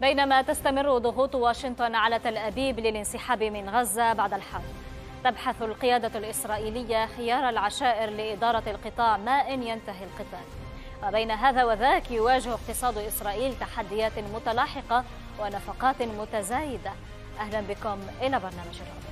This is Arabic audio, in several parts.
بينما تستمر ضغوط واشنطن على تل أبيب للانسحاب من غزة بعد الحرب تبحث القيادة الإسرائيلية خيار العشائر لإدارة القطاع ما إن ينتهي القتال وبين هذا وذاك يواجه اقتصاد إسرائيل تحديات متلاحقة ونفقات متزايدة أهلا بكم إلى برنامج الرابع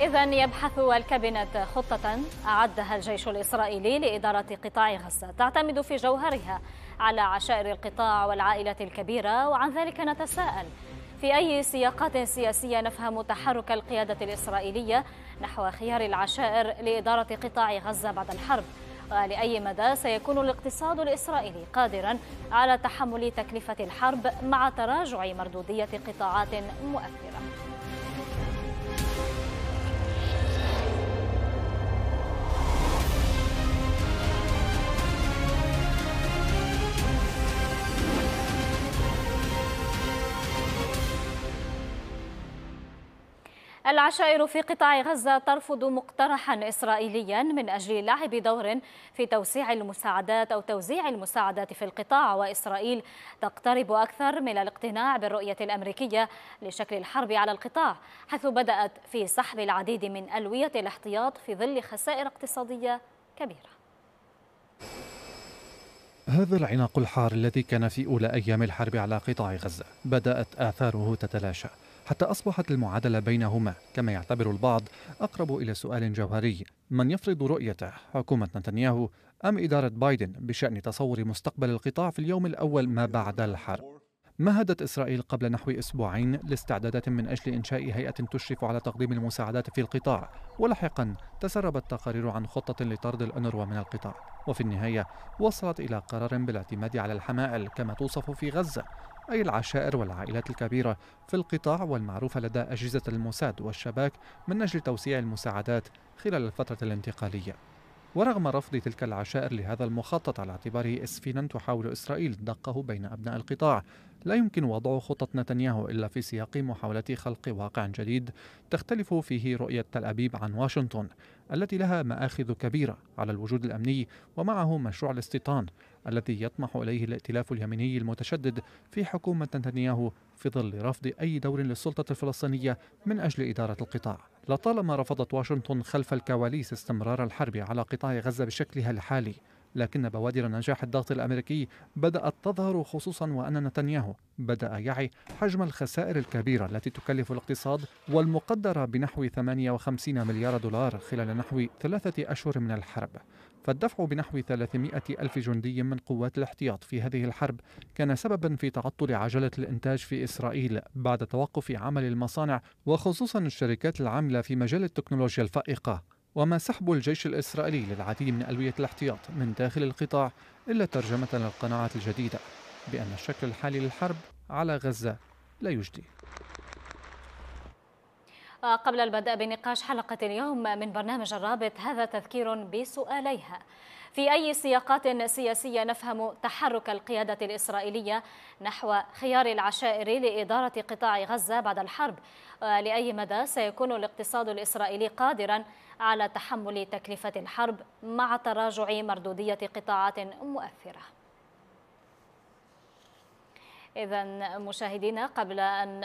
إذا يبحث الكابينت خطة أعدها الجيش الإسرائيلي لإدارة قطاع غزة تعتمد في جوهرها على عشائر القطاع والعائلة الكبيرة وعن ذلك نتساءل في أي سياقات سياسية نفهم تحرك القيادة الإسرائيلية نحو خيار العشائر لإدارة قطاع غزة بعد الحرب ولأي مدى سيكون الاقتصاد الإسرائيلي قادرا على تحمل تكلفة الحرب مع تراجع مردودية قطاعات مؤثرة العشائر في قطاع غزة ترفض مقترحا إسرائيليا من أجل لعب دور في توسيع المساعدات أو توزيع المساعدات في القطاع وإسرائيل تقترب أكثر من الاقتناع بالرؤية الأمريكية لشكل الحرب على القطاع حيث بدأت في سحب العديد من ألوية الاحتياط في ظل خسائر اقتصادية كبيرة هذا العناق الحار الذي كان في أولى أيام الحرب على قطاع غزة بدأت آثاره تتلاشى حتى أصبحت المعادلة بينهما كما يعتبر البعض أقرب إلى سؤال جوهري من يفرض رؤيته حكومة نتنياهو أم إدارة بايدن بشأن تصور مستقبل القطاع في اليوم الأول ما بعد الحرب مهدت إسرائيل قبل نحو أسبوعين لاستعدادات من أجل إنشاء هيئة تشرف على تقديم المساعدات في القطاع ولاحقا تسربت تقارير عن خطة لطرد الأنروا من القطاع وفي النهاية وصلت إلى قرار بالاعتماد على الحمائل كما توصف في غزة أي العشائر والعائلات الكبيرة في القطاع والمعروفة لدى أجهزة الموساد والشباك من أجل توسيع المساعدات خلال الفترة الانتقالية ورغم رفض تلك العشائر لهذا المخطط على اعتباره اسفينا تحاول اسرائيل دقه بين ابناء القطاع لا يمكن وضع خطط نتنياهو إلا في سياق محاولة خلق واقع جديد تختلف فيه رؤية تل أبيب عن واشنطن التي لها مآخذ كبيرة على الوجود الأمني ومعه مشروع الاستيطان الذي يطمح إليه الائتلاف اليميني المتشدد في حكومة نتنياهو في ظل رفض أي دور للسلطة الفلسطينية من أجل إدارة القطاع لطالما رفضت واشنطن خلف الكواليس استمرار الحرب على قطاع غزة بشكلها الحالي لكن بوادر نجاح الضغط الأمريكي بدأت تظهر خصوصا وأن نتنياهو بدأ يعي حجم الخسائر الكبيرة التي تكلف الاقتصاد والمقدرة بنحو 58 مليار دولار خلال نحو ثلاثة أشهر من الحرب فالدفع بنحو 300 ألف جندي من قوات الاحتياط في هذه الحرب كان سببا في تعطل عجلة الإنتاج في إسرائيل بعد توقف عمل المصانع وخصوصا الشركات العاملة في مجال التكنولوجيا الفائقة وما سحب الجيش الإسرائيلي للعديد من ألوية الاحتياط من داخل القطاع إلا ترجمة للقناعات الجديدة بأن الشكل الحالي للحرب على غزة لا يجدي قبل البدء بنقاش حلقة اليوم من برنامج الرابط هذا تذكير بسؤاليها في أي سياقات سياسية نفهم تحرك القيادة الإسرائيلية نحو خيار العشائر لإدارة قطاع غزة بعد الحرب لأي مدى سيكون الاقتصاد الإسرائيلي قادرا على تحمل تكلفة الحرب مع تراجع مردودية قطاعات مؤثرة إذا مشاهدينا قبل أن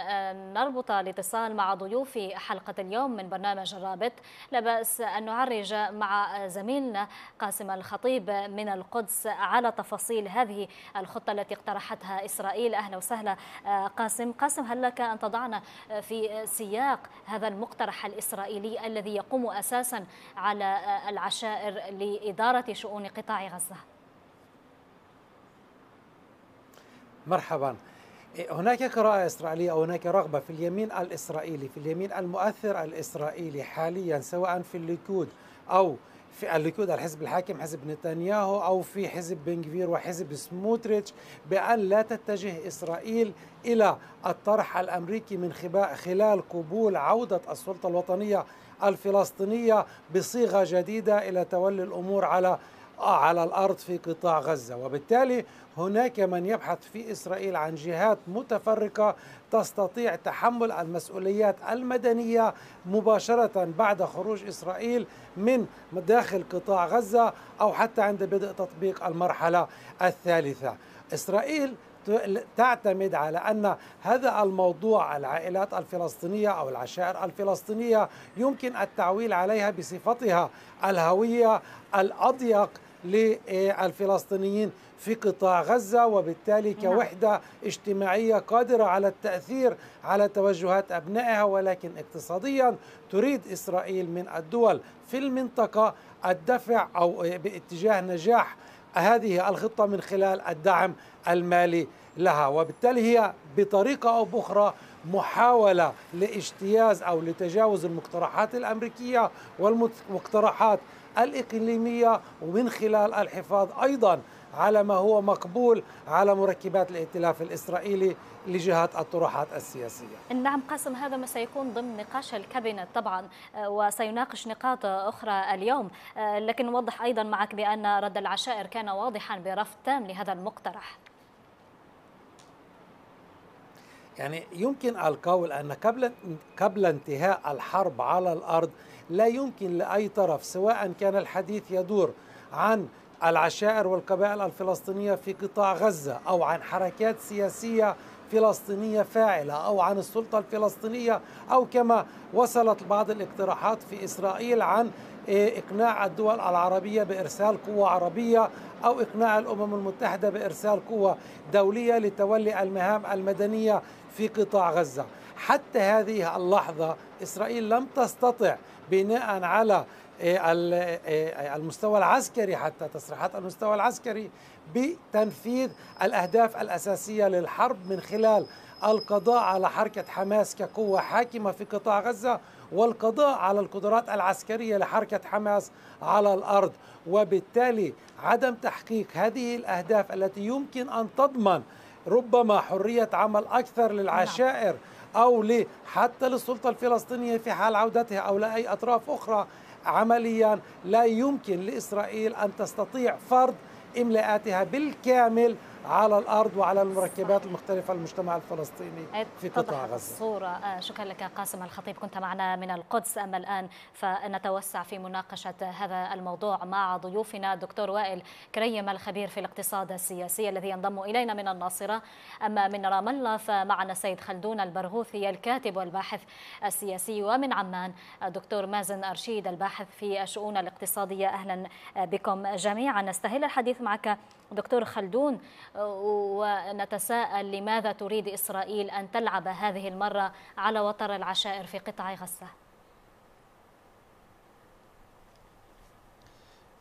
نربط الاتصال مع ضيوف حلقة اليوم من برنامج الرابط لبأس أن نعرج مع زميلنا قاسم الخطيب من القدس على تفاصيل هذه الخطة التي اقترحتها إسرائيل أهلا وسهلا آه، قاسم قاسم هل لك أن تضعنا في سياق هذا المقترح الإسرائيلي الذي يقوم أساسا على العشائر لإدارة شؤون قطاع غزة؟ مرحبا إيه، هناك قراءة إسرائيلية أو هناك رغبة في اليمين الإسرائيلي في اليمين المؤثر الإسرائيلي حاليا سواء في الليكود أو في الليكود الحزب الحاكم حزب نتنياهو أو في حزب بنغفير وحزب سموتريتش بأن لا تتجه إسرائيل إلى الطرح الأمريكي من خلال قبول عودة السلطة الوطنية الفلسطينية بصيغة جديدة إلى تولي الأمور على آه، على الارض في قطاع غزه وبالتالي هناك من يبحث في اسرائيل عن جهات متفرقه تستطيع تحمل المسؤوليات المدنيه مباشره بعد خروج اسرائيل من داخل قطاع غزه او حتى عند بدء تطبيق المرحله الثالثه اسرائيل تعتمد على ان هذا الموضوع العائلات الفلسطينيه او العشائر الفلسطينيه يمكن التعويل عليها بصفتها الهويه الاضيق للفلسطينيين في قطاع غزة وبالتالي نعم. كوحدة اجتماعية قادرة على التأثير على توجهات أبنائها ولكن اقتصاديا تريد إسرائيل من الدول في المنطقة الدفع أو باتجاه نجاح هذه الخطة من خلال الدعم المالي لها وبالتالي هي بطريقة أو بأخرى محاولة لاجتياز أو لتجاوز المقترحات الأمريكية والمقترحات الإقليمية ومن خلال الحفاظ أيضا على ما هو مقبول على مركبات الائتلاف الإسرائيلي لجهة الطروحات السياسية نعم قاسم هذا ما سيكون ضمن نقاش الكابينت طبعا آه، وسيناقش نقاط أخرى اليوم آه، لكن نوضح أيضا معك بأن رد العشائر كان واضحا برفض تام لهذا المقترح يعني يمكن القول أن قبل قبل انتهاء الحرب على الأرض لا يمكن لأي طرف سواء كان الحديث يدور عن العشائر والقبائل الفلسطينية في قطاع غزة أو عن حركات سياسية فلسطينية فاعلة أو عن السلطة الفلسطينية أو كما وصلت بعض الاقتراحات في إسرائيل عن إيه، إقناع الدول العربية بإرسال قوة عربية أو إقناع الأمم المتحدة بإرسال قوة دولية لتولي المهام المدنية في قطاع غزة حتى هذه اللحظة إسرائيل لم تستطع بناء على آه، آه، آه، المستوى العسكري حتى تصريحات المستوى العسكري بتنفيذ الأهداف الأساسية للحرب من خلال القضاء على حركة حماس كقوة حاكمة في قطاع غزة والقضاء على القدرات العسكرية لحركة حماس على الأرض وبالتالي عدم تحقيق هذه الأهداف التي يمكن أن تضمن ربما حرية عمل أكثر للعشائر نعم. أو ليه حتى للسلطة الفلسطينية في حال عودتها أو لأي أطراف أخرى عمليا لا يمكن لإسرائيل أن تستطيع فرض إملاءاتها بالكامل على الارض وعلى المركبات المختلفه للمجتمع الفلسطيني في قطاع غزه. الصوره آه، شكرا لك قاسم الخطيب كنت معنا من القدس اما الان فنتوسع في مناقشه هذا الموضوع مع ضيوفنا دكتور وائل كريم الخبير في الاقتصاد السياسي الذي ينضم الينا من الناصره اما من رام الله فمعنا سيد خلدون البرغوثي الكاتب والباحث السياسي ومن عمان الدكتور مازن ارشيد الباحث في الشؤون الاقتصاديه اهلا بكم جميعا نستهل الحديث معك دكتور خلدون آه، ونتساءل لماذا تريد إسرائيل أن تلعب هذه المرة على وتر العشائر في قطاع غزة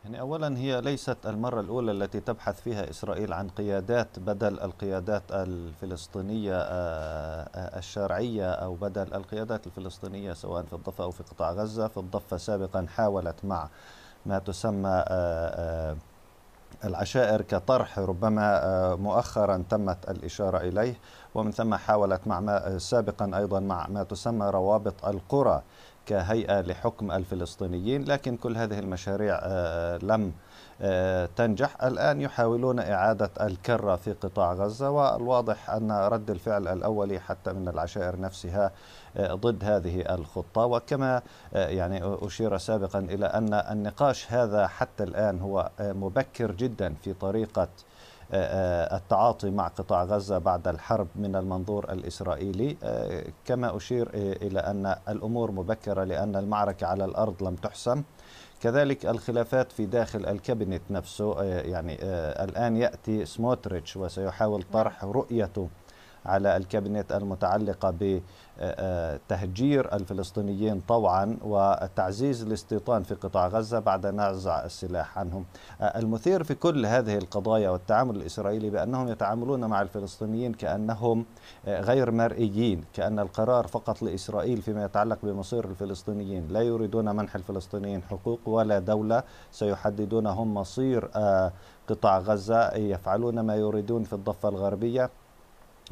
يعني أولا هي ليست المرة الأولى التي تبحث فيها إسرائيل عن قيادات بدل القيادات الفلسطينية آه، آه، الشرعية أو بدل القيادات الفلسطينية سواء في الضفة أو في قطاع غزة في الضفة سابقا حاولت مع ما تسمى آآ آآ العشائر كطرح ربما آه، مؤخرا تمت الإشارة إليه ومن ثم حاولت مع ما آه، سابقا أيضا مع ما تسمى روابط القرى كهيئة لحكم الفلسطينيين لكن كل هذه المشاريع آه، لم تنجح الآن يحاولون إعادة الكرة في قطاع غزة والواضح أن رد الفعل الأولي حتى من العشائر نفسها ضد هذه الخطة وكما آه، يعني أشير سابقا إلى أن النقاش هذا حتى الآن هو آه، مبكر جدا في طريقة آه، التعاطي مع قطاع غزة بعد الحرب من المنظور الإسرائيلي كما أشير إلى أن الأمور مبكرة لأن المعركة على الأرض لم تحسم كذلك الخلافات في داخل الكابينت نفسه يعني الآن يأتي سموتريتش وسيحاول طرح نعم. رؤيته على الكابينت المتعلقة بتهجير الفلسطينيين طوعا وتعزيز الاستيطان في قطاع غزة بعد نزع السلاح عنهم المثير في كل هذه القضايا والتعامل الإسرائيلي بأنهم يتعاملون مع الفلسطينيين كأنهم غير مرئيين كأن القرار فقط لإسرائيل فيما يتعلق بمصير الفلسطينيين لا يريدون منح الفلسطينيين حقوق ولا دولة سيحددون هم مصير آه، قطاع غزة يفعلون ما يريدون في الضفة الغربية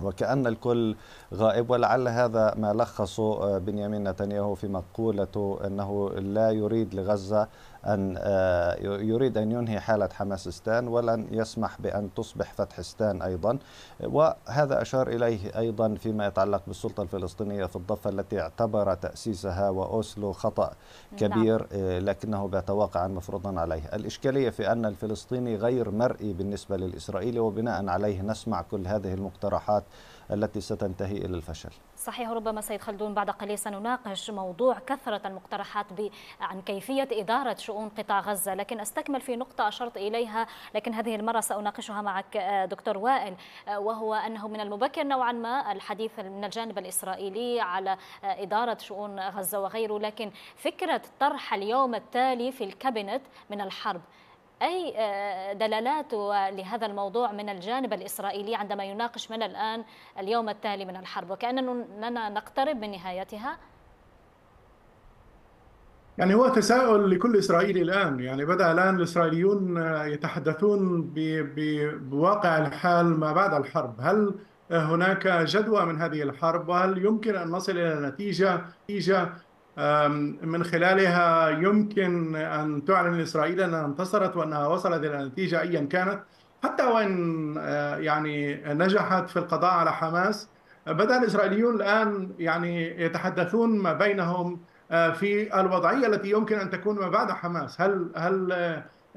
وكأن الكل غائب ولعل هذا ما لخصه آه، بنيامين نتنياهو في مقولته أنه لا يريد لغزة أن آه، يريد أن ينهي حالة حماسستان ولن يسمح بأن تصبح فتحستان أيضا وهذا أشار إليه أيضا فيما يتعلق بالسلطة الفلسطينية في الضفة التي اعتبر تأسيسها وأوسلو خطأ نعم. كبير آه، لكنه بيتواقعا مفروضا عليه الإشكالية في أن الفلسطيني غير مرئي بالنسبة للإسرائيلي وبناء عليه نسمع كل هذه المقترحات التي ستنتهي إلى الفشل صحيح ربما سيد خلدون بعد قليل سنناقش موضوع كثرة المقترحات عن كيفية إدارة شؤون قطاع غزة لكن أستكمل في نقطة أشرت إليها لكن هذه المرة سأناقشها معك آه، دكتور وائل آه، وهو أنه من المبكر نوعا ما الحديث من الجانب الإسرائيلي على آه، إدارة شؤون غزة وغيره لكن فكرة طرح اليوم التالي في الكابينت من الحرب أي آه، دلالات لهذا الموضوع من الجانب الإسرائيلي عندما يناقش من الآن اليوم التالي من الحرب وكأننا نقترب من نهايتها يعني هو تساؤل لكل إسرائيلي الآن يعني بدأ الآن الإسرائيليون آه، يتحدثون بواقع الحال ما بعد الحرب هل هناك جدوى من هذه الحرب وهل يمكن أن نصل إلى نتيجة من خلالها يمكن أن تعلن إسرائيل أنها انتصرت وأنها وصلت إلى نتيجة أيا كانت حتى وإن آه، يعني نجحت في القضاء على حماس بدأ الإسرائيليون الآن يعني يتحدثون ما بينهم آه، في الوضعية التي يمكن أن تكون ما بعد حماس هل هل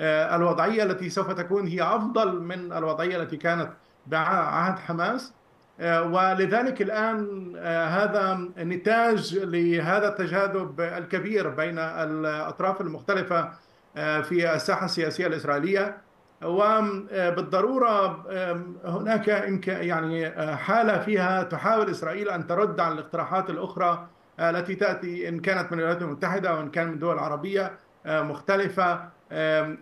آه، الوضعية التي سوف تكون هي أفضل من الوضعية التي كانت بعهد حماس آه، ولذلك الآن آه، هذا نتاج لهذا التجاذب الكبير بين الأطراف المختلفة آه، في الساحة السياسية الإسرائيلية وبالضرورة هناك يعني حالة فيها تحاول إسرائيل أن ترد عن الاقتراحات الأخرى التي تأتي إن كانت من الولايات المتحدة وإن كان من دول عربية مختلفة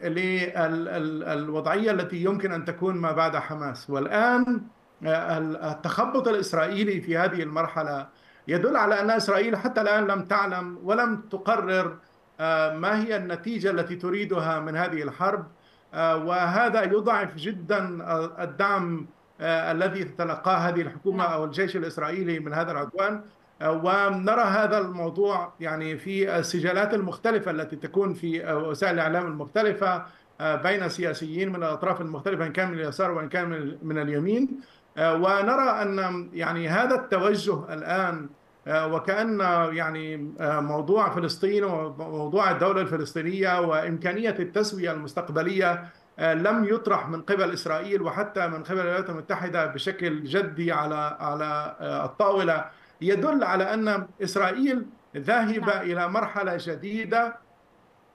للوضعية التي يمكن أن تكون ما بعد حماس والآن التخبط الإسرائيلي في هذه المرحلة يدل على أن إسرائيل حتى الآن لم تعلم ولم تقرر آه، ما هي النتيجة التي تريدها من هذه الحرب آه، وهذا يضعف جدا الدعم آه، الذي تتلقاه هذه الحكومة نعم. أو الجيش الإسرائيلي من هذا العدوان ونرى هذا الموضوع يعني في السجالات المختلفة التي تكون في وسائل الإعلام المختلفة بين سياسيين من الأطراف المختلفة إن كان من اليسار وإن كان من اليمين آه، ونرى ان يعني هذا التوجه الان آه، وكان يعني آه، موضوع فلسطين وموضوع الدوله الفلسطينيه وامكانيه التسويه المستقبليه لم يطرح من قبل اسرائيل وحتى من قبل الولايات المتحده بشكل جدي على على الطاوله يدل على ان اسرائيل ذاهبه نعم. الى مرحله جديده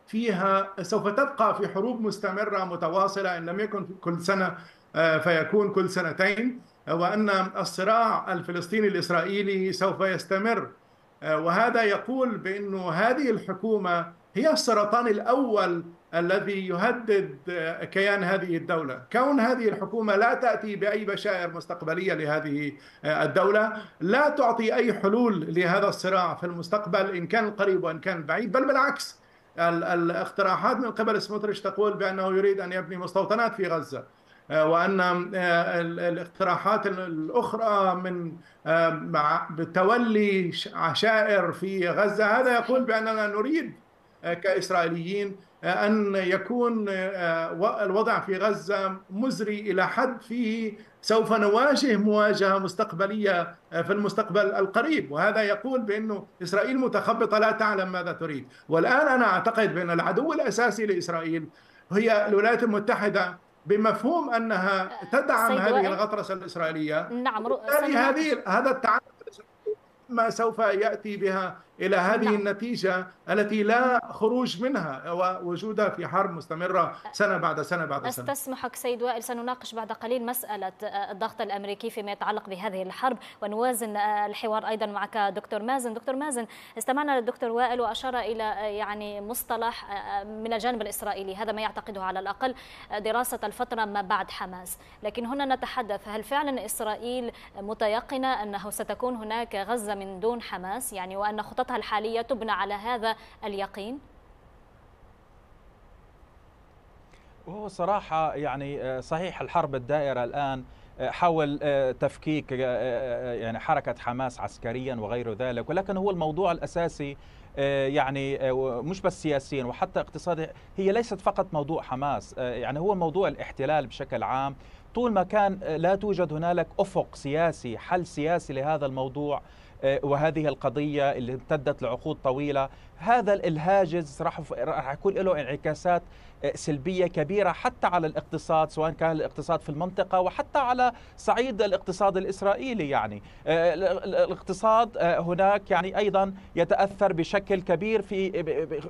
فيها سوف تبقى في حروب مستمره متواصله ان لم يكن كل سنه فيكون كل سنتين هو أن الصراع الفلسطيني الإسرائيلي سوف يستمر آه، وهذا يقول بأن هذه الحكومة هي السرطان الأول الذي يهدد آه، كيان هذه الدولة كون هذه الحكومة لا تأتي بأي بشائر مستقبلية لهذه آه، الدولة لا تعطي أي حلول لهذا الصراع في المستقبل إن كان قريب وإن كان بعيد بل بالعكس الاقتراحات من قبل سموتريتش تقول بأنه يريد أن يبني مستوطنات في غزة وان آه، الاقتراحات الاخرى من آه، بتولي عشائر في غزه هذا يقول باننا نريد آه، كاسرائيليين ان يكون الوضع في غزه مزري الى حد فيه سوف نواجه مواجهه مستقبليه في المستقبل القريب وهذا يقول بانه اسرائيل متخبطه لا تعلم ماذا تريد والان انا اعتقد بان العدو الاساسي لاسرائيل هي الولايات المتحده بمفهوم انها آه، تدعم هذه الغطرسه الاسرائيليه نعم هذه هذا التعنت ما سوف ياتي بها الى هذه نعم. النتيجه التي لا خروج منها ووجودها في حرب مستمره سنه بعد سنه بعد سنه. استسمحك سيد وائل سنناقش بعد قليل مساله آه، الضغط الامريكي فيما يتعلق بهذه الحرب ونوازن آه، الحوار ايضا معك دكتور مازن، دكتور مازن استمعنا للدكتور وائل واشار الى آه، يعني مصطلح من الجانب الاسرائيلي هذا ما يعتقده على الاقل دراسه الفتره ما بعد حماس، لكن هنا نتحدث هل فعلا اسرائيل متيقنه انه ستكون هناك غزه من دون حماس يعني وان خطط خططها الحالية تبنى على هذا اليقين؟ وهو صراحة يعني آه، صحيح الحرب الدائرة الآن آه، حول آه، تفكيك يعني حركة حماس عسكريا وغير ذلك ولكن هو الموضوع الأساسي يعني مش بس سياسيا وحتى اقتصادي هي ليست فقط موضوع حماس يعني هو موضوع الاحتلال بشكل عام طول ما كان لا توجد هنالك أفق سياسي حل سياسي لهذا الموضوع آه، وهذه القضية اللي امتدت لعقود طويلة هذا الهاجز راح راح يكون له انعكاسات آه، سلبيه كبيره حتى على الاقتصاد سواء كان الاقتصاد في المنطقه وحتى على صعيد الاقتصاد الاسرائيلي يعني آه، الاقتصاد هناك يعني ايضا يتاثر بشكل كبير في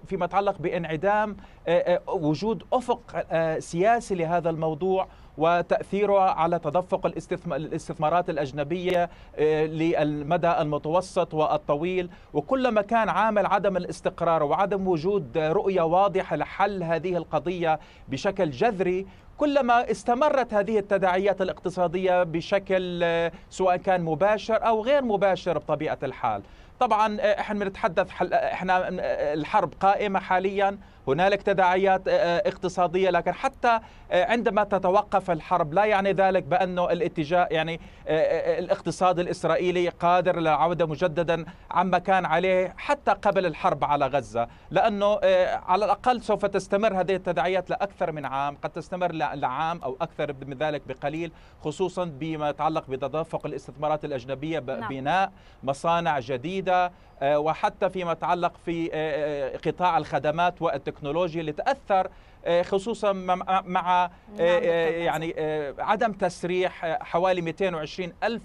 فيما يتعلق بانعدام وجود افق سياسي لهذا الموضوع وتأثيره على تدفق الاستثمارات الأجنبية آه، للمدى المتوسط والطويل وكلما كان عامل عدم الاستقرار وعدم وجود رؤية واضحة لحل هذه القضية بشكل جذري كلما استمرت هذه التداعيات الاقتصادية بشكل آه، سواء كان مباشر أو غير مباشر بطبيعة الحال طبعا آه، احنا بنتحدث احنا الحرب قائمة حاليا هنالك تداعيات آه، آه، اقتصادية لكن حتى آه، عندما تتوقف الحرب لا يعني ذلك بأنه الاتجاه يعني الاقتصاد الإسرائيلي قادر للعودة مجددا عما كان عليه حتى قبل الحرب على غزة لأنه على الأقل سوف تستمر هذه التداعيات لأكثر من عام قد تستمر لعام أو أكثر من ذلك بقليل خصوصا بما يتعلق بتدفق الاستثمارات الأجنبية نعم. بناء مصانع جديدة آه، وحتى فيما يتعلق في آه، آه، قطاع الخدمات والتكنولوجيا اللي تأثر آه، خصوصا مع آه، نعم، آه، يعني عدم تسريح حوالي 220 ألف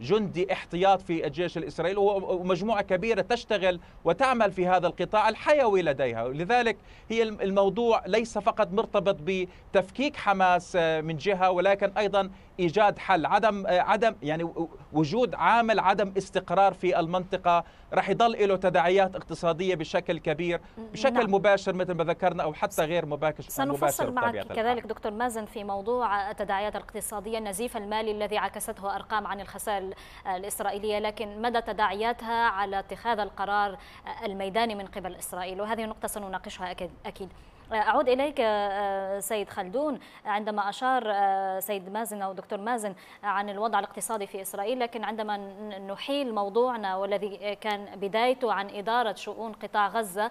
جندي احتياط في الجيش الإسرائيلي ومجموعة كبيرة تشتغل وتعمل في هذا القطاع الحيوي لديها لذلك هي الموضوع ليس فقط مرتبط بتفكيك حماس من جهة ولكن أيضا إيجاد حل عدم عدم يعني وجود عامل عدم استقرار في المنطقة راح يضل له تداعيات اقتصادية بشكل كبير بشكل نعم. مباشر مثل ما ذكرنا أو حتى غير مباشر باكج سنفصل معك كذلك دكتور مازن في موضوع التداعيات الاقتصادية النزيف المالي الذي عكسته أرقام عن الخسائر الإسرائيلية لكن مدى تداعياتها على اتخاذ القرار الميداني من قبل إسرائيل وهذه نقطة سنناقشها أكيد أعود إليك آه، سيد خلدون عندما أشار آه، سيد مازن أو دكتور مازن عن الوضع الاقتصادي في إسرائيل لكن عندما نحيل موضوعنا والذي كان بدايته عن إدارة شؤون قطاع غزة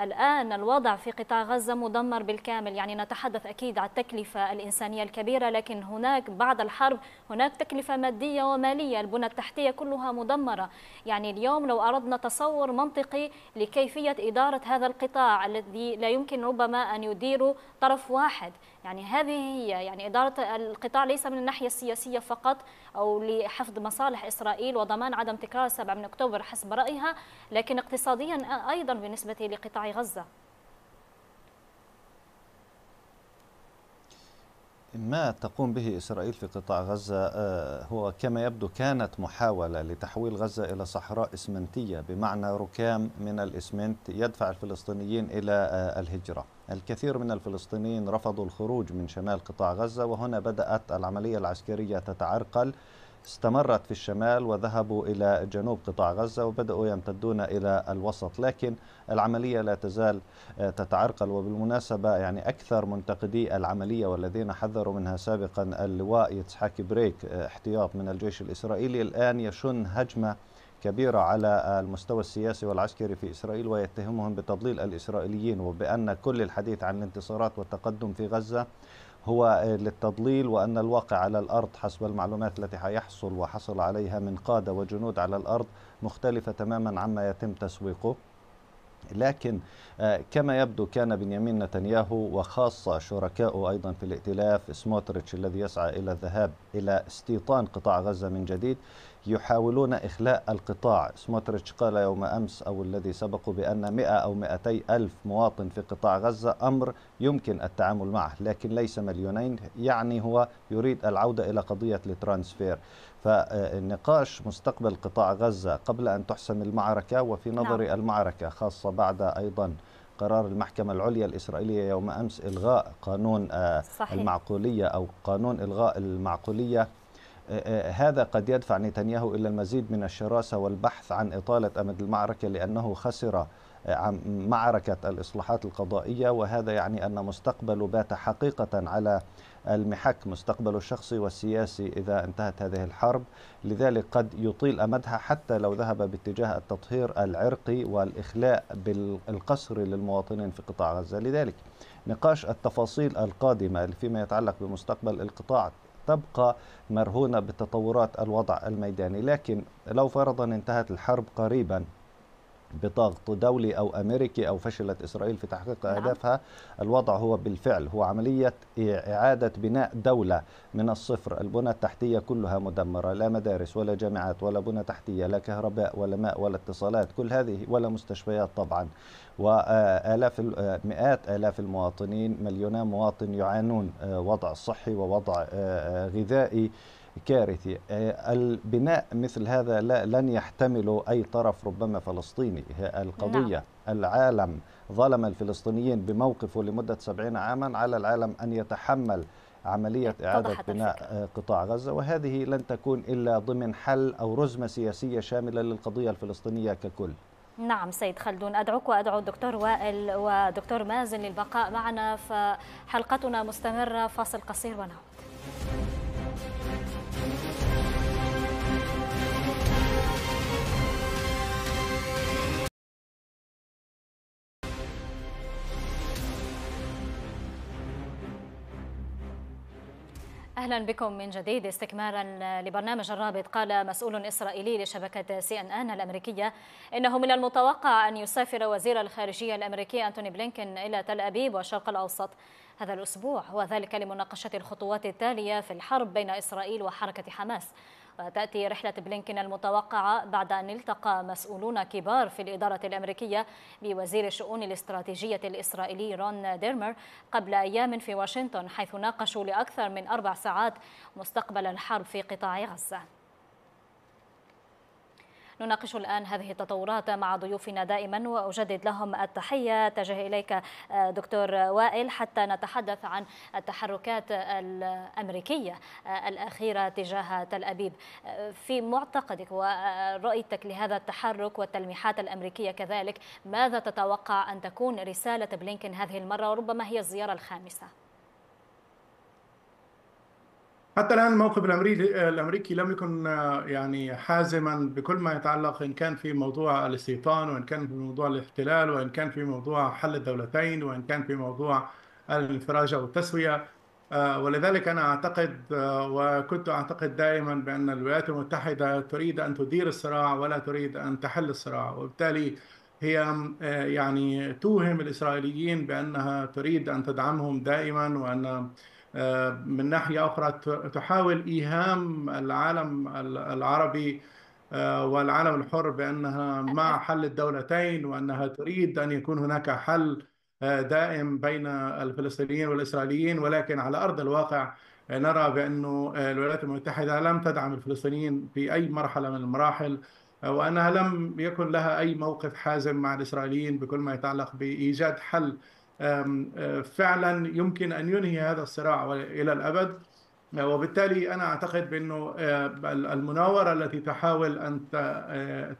الآن الوضع في قطاع غزة مدمر بالكامل يعني نتحدث أكيد عن التكلفة الإنسانية الكبيرة لكن هناك بعد الحرب هناك تكلفة مادية ومالية البنى التحتية كلها مدمرة يعني اليوم لو أردنا تصور منطقي لكيفية إدارة هذا القطاع الذي لا يمكن ربما أن يديره طرف واحد يعني هذه هي يعني إدارة القطاع ليس من الناحية السياسية فقط أو لحفظ مصالح إسرائيل وضمان عدم تكرار 7 من أكتوبر حسب رأيها لكن اقتصاديا أيضا بالنسبة لقطاع غزة ما تقوم به إسرائيل في قطاع غزة آه، هو كما يبدو كانت محاولة لتحويل غزة إلى صحراء إسمنتية بمعنى ركام من الإسمنت يدفع الفلسطينيين إلى آه، الهجرة الكثير من الفلسطينيين رفضوا الخروج من شمال قطاع غزة وهنا بدأت العملية العسكرية تتعرقل استمرت في الشمال وذهبوا إلى جنوب قطاع غزة وبدأوا يمتدون إلى الوسط لكن العملية لا تزال آه، تتعرقل وبالمناسبة يعني أكثر منتقدي العملية والذين حذروا منها سابقا اللواء يتسحاكي بريك آه، احتياط من الجيش الإسرائيلي الآن يشن هجمة كبيرة على المستوى السياسي والعسكري في إسرائيل ويتهمهم بتضليل الإسرائيليين وبأن كل الحديث عن الانتصارات والتقدم في غزة هو للتضليل وأن الواقع على الأرض حسب المعلومات التي حيحصل وحصل عليها من قادة وجنود على الأرض مختلفة تماما عما يتم تسويقه لكن آه، كما يبدو كان بنيامين نتنياهو وخاصة شركائه أيضا في الائتلاف سموتريتش الذي يسعى إلى الذهاب إلى استيطان قطاع غزة من جديد يحاولون إخلاء القطاع سموتريتش قال يوم أمس أو الذي سبق بأن 100 أو 200 ألف مواطن في قطاع غزة أمر يمكن التعامل معه لكن ليس مليونين يعني هو يريد العودة إلى قضية الترانسفير فالنقاش مستقبل قطاع غزة قبل أن تحسم المعركة وفي نظري نعم. المعركة خاصة بعد أيضا قرار المحكمة العليا الإسرائيلية يوم أمس إلغاء قانون آه، صحيح. المعقولية أو قانون إلغاء المعقولية هذا قد يدفع نتنياهو إلى المزيد من الشراسة والبحث عن إطالة أمد المعركة لأنه خسر آه، معركة الإصلاحات القضائية وهذا يعني أن مستقبله بات حقيقة على المحك مستقبله الشخصي والسياسي إذا انتهت هذه الحرب لذلك قد يطيل أمدها حتى لو ذهب باتجاه التطهير العرقي والإخلاء بالقصر للمواطنين في قطاع غزة لذلك نقاش التفاصيل القادمة فيما يتعلق بمستقبل القطاع تبقى مرهونة بتطورات الوضع الميداني لكن لو فرضا انتهت الحرب قريبا بضغط دولي أو أمريكي أو فشلت إسرائيل في تحقيق نعم. أهدافها الوضع هو بالفعل هو عملية إعادة بناء دولة من الصفر البنى التحتية كلها مدمرة لا مدارس ولا جامعات ولا بنى تحتية لا كهرباء ولا ماء ولا اتصالات كل هذه ولا مستشفيات طبعا وآلاف آه، آه، مئات آلاف المواطنين مليونا مواطن يعانون آه، وضع صحي ووضع غذائي كارثي آه، البناء مثل هذا لا لن يحتمله أي طرف ربما فلسطيني القضية نعم. العالم ظلم الفلسطينيين بموقفه لمدة سبعين عاما على العالم أن يتحمل عملية إعادة بناء آه، قطاع غزة وهذه لن تكون إلا ضمن حل أو رزمة سياسية شاملة للقضية الفلسطينية ككل نعم سيد خلدون أدعوك وأدعو الدكتور وائل ودكتور مازن للبقاء معنا فحلقتنا مستمرة فاصل قصير ونعود أهلا بكم من جديد استكمالا لبرنامج الرابط قال مسؤول إسرائيلي لشبكة سي أن أن الأمريكية إنه من المتوقع أن يسافر وزير الخارجية الأمريكي أنتوني بلينكن إلى تل أبيب والشرق الأوسط هذا الأسبوع وذلك لمناقشة الخطوات التالية في الحرب بين إسرائيل وحركة حماس وتأتي رحلة بلينكين المتوقعة بعد أن التقى مسؤولون كبار في الإدارة الأمريكية بوزير الشؤون الاستراتيجية الإسرائيلي رون ديرمر قبل أيام في واشنطن حيث ناقشوا لأكثر من أربع ساعات مستقبل الحرب في قطاع غزة نناقش الآن هذه التطورات مع ضيوفنا دائما وأجدد لهم التحية تجه إليك آه، دكتور وائل حتى نتحدث عن التحركات الأمريكية آه، الأخيرة تجاه تل أبيب آه، في معتقدك ورؤيتك لهذا التحرك والتلميحات الأمريكية كذلك ماذا تتوقع أن تكون رسالة بلينكن هذه المرة وربما هي الزيارة الخامسة حتى الان الموقف الامريكي الامريكي لم يكن آه، يعني حازما بكل ما يتعلق ان كان في موضوع الاستيطان وان كان في موضوع الاحتلال وان كان في موضوع حل الدولتين وان كان في موضوع الانفراج او التسويه آه، ولذلك انا اعتقد آه، وكنت اعتقد دائما بان الولايات المتحده تريد ان تدير الصراع ولا تريد ان تحل الصراع وبالتالي هي يعني توهم الاسرائيليين بانها تريد ان تدعمهم دائما وان آه، من ناحية أخرى تحاول إيهام العالم العربي آه، والعالم الحر بأنها مع حل الدولتين وأنها تريد أن يكون هناك حل آه، دائم بين الفلسطينيين والإسرائيليين ولكن على أرض الواقع نرى بأن الولايات المتحدة لم تدعم الفلسطينيين في أي مرحلة من المراحل وأنها لم يكن لها أي موقف حازم مع الإسرائيليين بكل ما يتعلق بإيجاد حل فعلا يمكن ان ينهي هذا الصراع الى الابد وبالتالي انا اعتقد بانه المناوره التي تحاول ان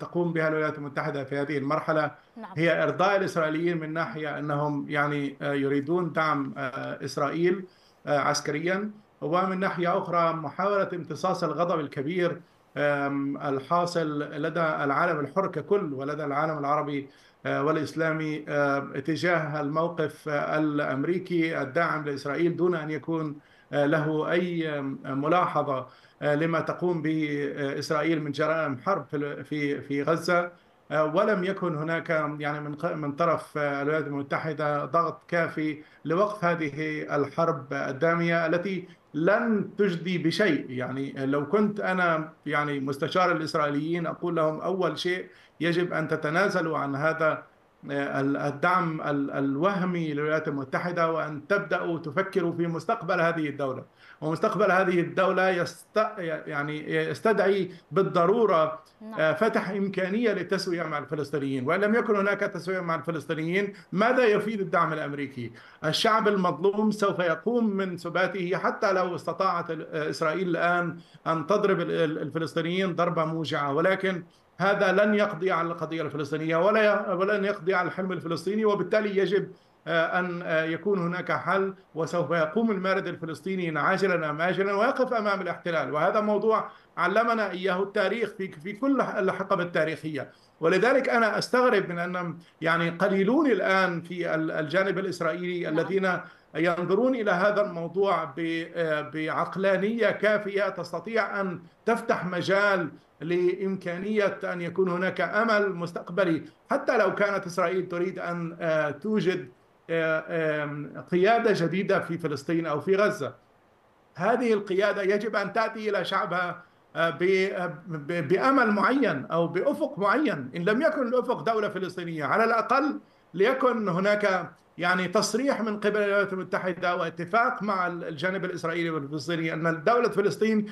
تقوم بها الولايات المتحده في هذه المرحله نعم. هي ارضاء الاسرائيليين من ناحيه انهم يعني يريدون دعم اسرائيل عسكريا ومن ناحيه اخرى محاوله امتصاص الغضب الكبير الحاصل لدى العالم الحر ككل ولدى العالم العربي آه، والإسلامي آه، تجاه الموقف آه، الأمريكي الداعم لإسرائيل دون أن يكون له أي ملاحظة لما تقوم به إسرائيل من جرائم حرب في في غزة ولم يكن هناك يعني من من طرف الولايات المتحده ضغط كافي لوقف هذه الحرب الداميه التي لن تجدي بشيء يعني لو كنت أنا يعني مستشار الإسرائيليين أقول لهم أول شيء يجب أن تتنازلوا عن هذا الدعم الوهمي للولايات المتحدة وأن تبدأوا تفكروا في مستقبل هذه الدولة ومستقبل هذه الدولة يست... يعني يستدعي بالضرورة نعم. آه، فتح إمكانية للتسوية مع الفلسطينيين وإن لم يكن هناك تسوية مع الفلسطينيين ماذا يفيد الدعم الأمريكي الشعب المظلوم سوف يقوم من سباته حتى لو استطاعت آه، إسرائيل الآن أن تضرب الفلسطينيين ضربة موجعة ولكن هذا لن يقضي على القضية الفلسطينية ولا ولن يقضي على الحلم الفلسطيني وبالتالي يجب آه، أن آه، يكون هناك حل وسوف يقوم المارد الفلسطيني عاجلا أم آجلا ويقف أمام الاحتلال وهذا موضوع علمنا إياه التاريخ في في كل الحقب التاريخية ولذلك أنا أستغرب من أن يعني قليلون الآن في الجانب الإسرائيلي نعم. الذين ينظرون الى هذا الموضوع آه، بعقلانيه كافيه تستطيع ان تفتح مجال لامكانيه ان يكون هناك امل مستقبلي حتى لو كانت اسرائيل تريد ان آه، توجد آه، قياده جديده في فلسطين او في غزه. هذه القياده يجب ان تاتي الى شعبها آه، بامل معين او بافق معين، ان لم يكن الافق دوله فلسطينيه على الاقل ليكن هناك يعني تصريح من قبل الولايات المتحده واتفاق مع الجانب الاسرائيلي والفلسطيني ان دوله فلسطين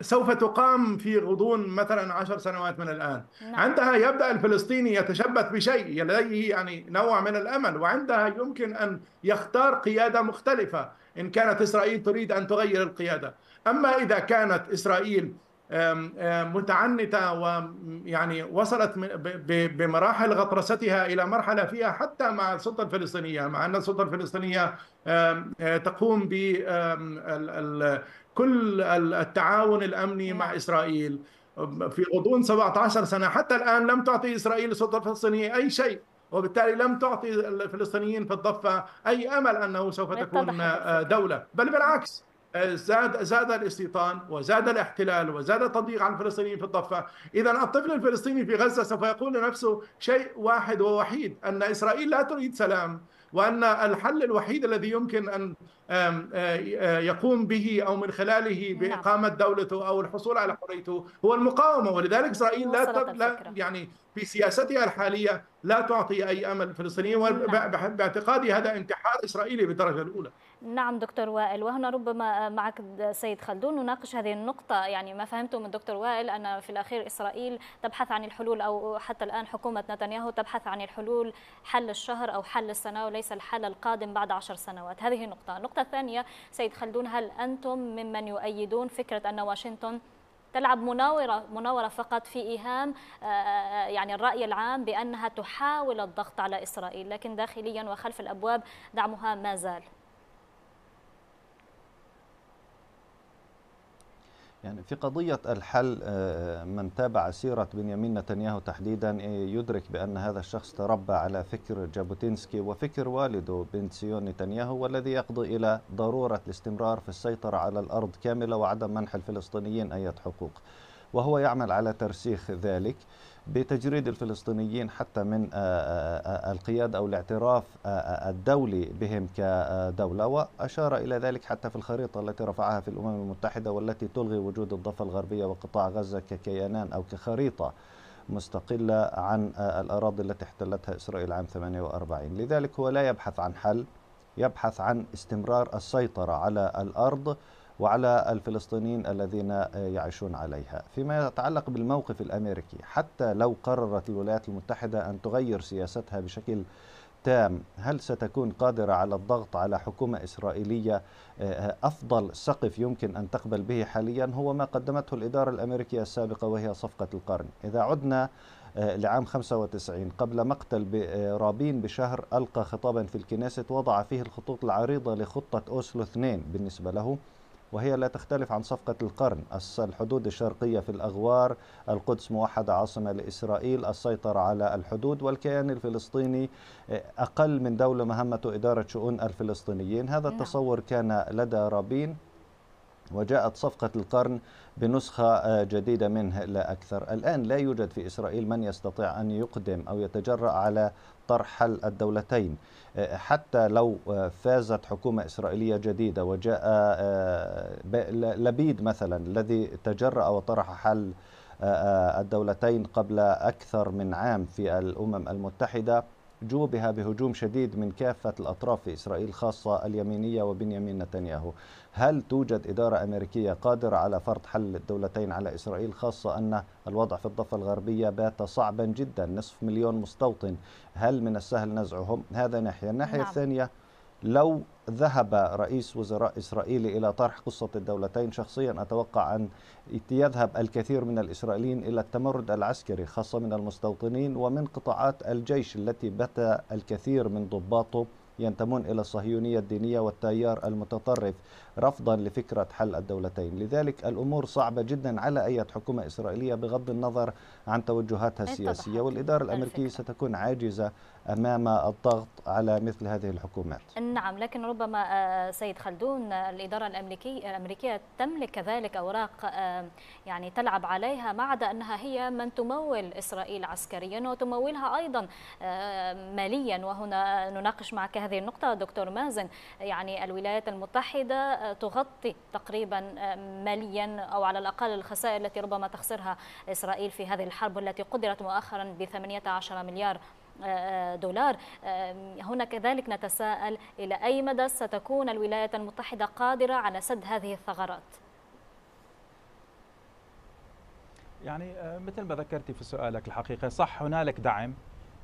سوف تقام في غضون مثلا عشر سنوات من الآن نعم. عندها يبدأ الفلسطيني يتشبث بشيء لديه يعني نوع من الأمل وعندها يمكن أن يختار قيادة مختلفة إن كانت إسرائيل تريد أن تغير القيادة أما إذا كانت إسرائيل متعنتة ويعني وصلت بمراحل غطرستها إلى مرحلة فيها حتى مع السلطة الفلسطينية مع أن السلطة الفلسطينية آه، تقوم ب كل التعاون الامني مع نعم. اسرائيل في غضون 17 سنه حتى الان لم تعطي اسرائيل السلطه الفلسطينيه اي شيء وبالتالي لم تعطي الفلسطينيين في الضفه اي امل انه سوف تكون آه، دوله بل بالعكس آه، زاد زاد الاستيطان وزاد الاحتلال وزاد التضييق على الفلسطينيين في الضفه، اذا الطفل الفلسطيني في غزه سوف يقول لنفسه شيء واحد ووحيد ان اسرائيل لا تريد سلام، وان الحل الوحيد الذي يمكن ان آه، آه، يقوم به او من خلاله نعم. باقامه دولته او الحصول على حريته هو المقاومه ولذلك اسرائيل لا, لا يعني في سياستها الحاليه لا تعطي اي امل للفلسطينيين وباعتقادي نعم. هذا انتحار اسرائيلي بالدرجه الاولى نعم دكتور وائل وهنا ربما معك سيد خلدون نناقش هذه النقطة يعني ما فهمته من دكتور وائل أن في الأخير إسرائيل تبحث عن الحلول أو حتى الآن حكومة نتنياهو تبحث عن الحلول حل الشهر أو حل السنة وليس الحل القادم بعد عشر سنوات هذه نقطة النقطة الثانية سيد خلدون هل أنتم ممن يؤيدون فكرة أن واشنطن تلعب مناورة مناورة فقط في إيهام آه، يعني الرأي العام بأنها تحاول الضغط على إسرائيل لكن داخليا وخلف الأبواب دعمها ما زال يعني في قضية الحل آه، من تابع سيرة بنيامين نتنياهو تحديدا إيه، يدرك بأن هذا الشخص تربى على فكر جابوتينسكي وفكر والده بنسيون نتنياهو والذي يقضي إلى ضرورة الاستمرار في السيطرة على الأرض كاملة وعدم منح الفلسطينيين أي حقوق وهو يعمل على ترسيخ ذلك بتجريد الفلسطينيين حتى من آه، آه، آه، القيادة أو الاعتراف الدولي بهم كدولة وأشار إلى ذلك حتى في الخريطة التي رفعها في الأمم المتحدة والتي تلغي وجود الضفة الغربية وقطاع غزة ككيانان أو كخريطة مستقلة عن الأراضي التي احتلتها إسرائيل عام 48 لذلك هو لا يبحث عن حل يبحث عن استمرار السيطرة على الأرض وعلى الفلسطينيين الذين يعيشون عليها فيما يتعلق بالموقف الأمريكي حتى لو قررت الولايات المتحدة أن تغير سياستها بشكل تام هل ستكون قادرة على الضغط على حكومة إسرائيلية أفضل سقف يمكن أن تقبل به حاليا هو ما قدمته الإدارة الأمريكية السابقة وهي صفقة القرن إذا عدنا آه، لعام 95 قبل مقتل آه، رابين بشهر ألقى خطابا في الكنيست وضع فيه الخطوط العريضة لخطة أوسلو 2 بالنسبة له وهي لا تختلف عن صفقة القرن الحدود الشرقية في الأغوار القدس موحدة عاصمة لإسرائيل السيطرة على الحدود والكيان الفلسطيني آه، أقل من دولة مهمته إدارة شؤون الفلسطينيين هذا نعم. التصور كان لدى رابين وجاءت صفقة القرن بنسخة آه، جديدة منه لا أكثر الآن لا يوجد في إسرائيل من يستطيع أن يقدم أو يتجرأ على طرح حل الدولتين آه، حتى لو آه، فازت حكومة إسرائيلية جديدة وجاء آه، لبيد مثلا الذي تجرأ وطرح حل الدولتين قبل أكثر من عام في الأمم المتحدة جوبها بهجوم شديد من كافة الأطراف في إسرائيل خاصة اليمينية وبنيامين نتنياهو هل توجد إدارة أمريكية قادرة على فرض حل الدولتين على إسرائيل خاصة أن الوضع في الضفة الغربية بات صعبا جدا نصف مليون مستوطن هل من السهل نزعهم هذا ناحية الناحية نعم. الثانية لو ذهب رئيس وزراء إسرائيلي إلى طرح قصة الدولتين شخصيا أتوقع أن يذهب الكثير من الإسرائيليين إلى التمرد العسكري خاصة من المستوطنين ومن قطاعات الجيش التي بات الكثير من ضباطه ينتمون إلى الصهيونية الدينية والتيار المتطرف رفضا لفكرة حل الدولتين لذلك الأمور صعبة جدا على أي حكومة إسرائيلية بغض النظر عن توجهاتها السياسية والإدارة الأمريكية ستكون عاجزة أمام الضغط على مثل هذه الحكومات نعم لكن ربما آه، سيد خلدون الإدارة الأمريكية, الأمريكية تملك كذلك أوراق آه، يعني تلعب عليها ما عدا أنها هي من تمول إسرائيل عسكريا وتمولها أيضا آه، ماليا وهنا نناقش معك هذه النقطة دكتور مازن يعني الولايات المتحدة تغطي تقريبا ماليا أو على الأقل الخسائر التي ربما تخسرها إسرائيل في هذه الحرب التي قدرت مؤخرا ب 18 مليار دولار هنا كذلك نتساءل إلى أي مدى ستكون الولايات المتحدة قادرة على سد هذه الثغرات؟ يعني أه، مثل ما ذكرتي في سؤالك الحقيقة صح هنالك دعم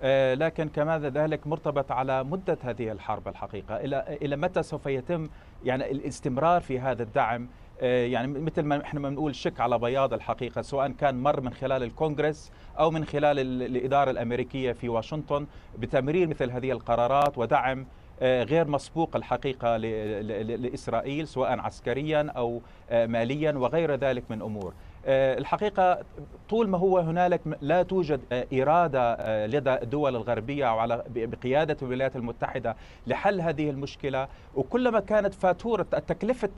أه، لكن كما ذلك مرتبط على مدة هذه الحرب الحقيقة إلى إلى متى سوف يتم يعني الاستمرار في هذا الدعم آه، يعني مثل ما احنا بنقول شك على بياض الحقيقه سواء كان مر من خلال الكونغرس او من خلال الاداره الامريكيه في واشنطن بتمرير مثل هذه القرارات ودعم آه، غير مسبوق الحقيقه لاسرائيل سواء عسكريا او آه، ماليا وغير ذلك من امور آه، الحقيقة طول ما هو هنالك لا توجد آه، إرادة آه، لدى الدول الغربية أو على بقيادة الولايات المتحدة لحل هذه المشكلة وكلما كانت فاتورة تكلفة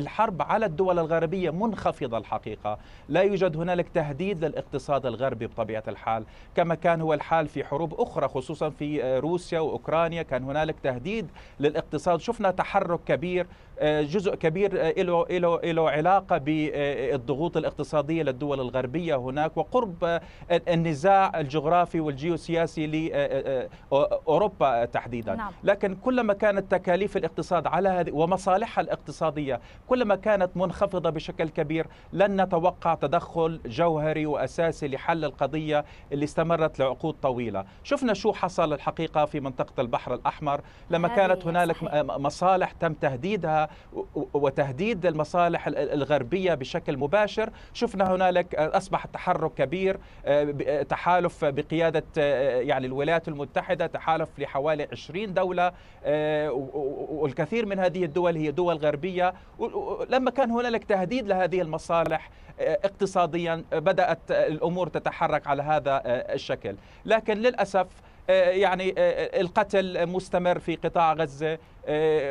الحرب على الدول الغربية منخفضة الحقيقة لا يوجد هنالك تهديد للاقتصاد الغربي بطبيعة الحال كما كان هو الحال في حروب أخرى خصوصا في روسيا وأوكرانيا كان هنالك تهديد للاقتصاد شفنا تحرك كبير جزء كبير آه، له له له علاقه بالضغوط الاقتصاديه للدول الغربيه هناك وقرب آه، النزاع الجغرافي والجيوسياسي لاوروبا آه، تحديدا نعم. لكن كلما كانت تكاليف الاقتصاد على هذه ومصالحها الاقتصاديه كلما كانت منخفضه بشكل كبير لن نتوقع تدخل جوهري واساسي لحل القضيه اللي استمرت لعقود طويله شفنا شو حصل الحقيقه في منطقه البحر الاحمر لما كانت هنالك مصالح تم تهديدها وتهديد المصالح الغربية بشكل مباشر شفنا هنالك آه، أصبح تحرك كبير آه، آه، تحالف بقيادة يعني الولايات المتحدة تحالف لحوالي 20 دولة والكثير من هذه الدول هي دول غربية لما كان هنالك تهديد لهذه المصالح اقتصاديا بدأت الأمور تتحرك على هذا الشكل لكن للأسف آه، يعني آه، آه، القتل مستمر في قطاع غزة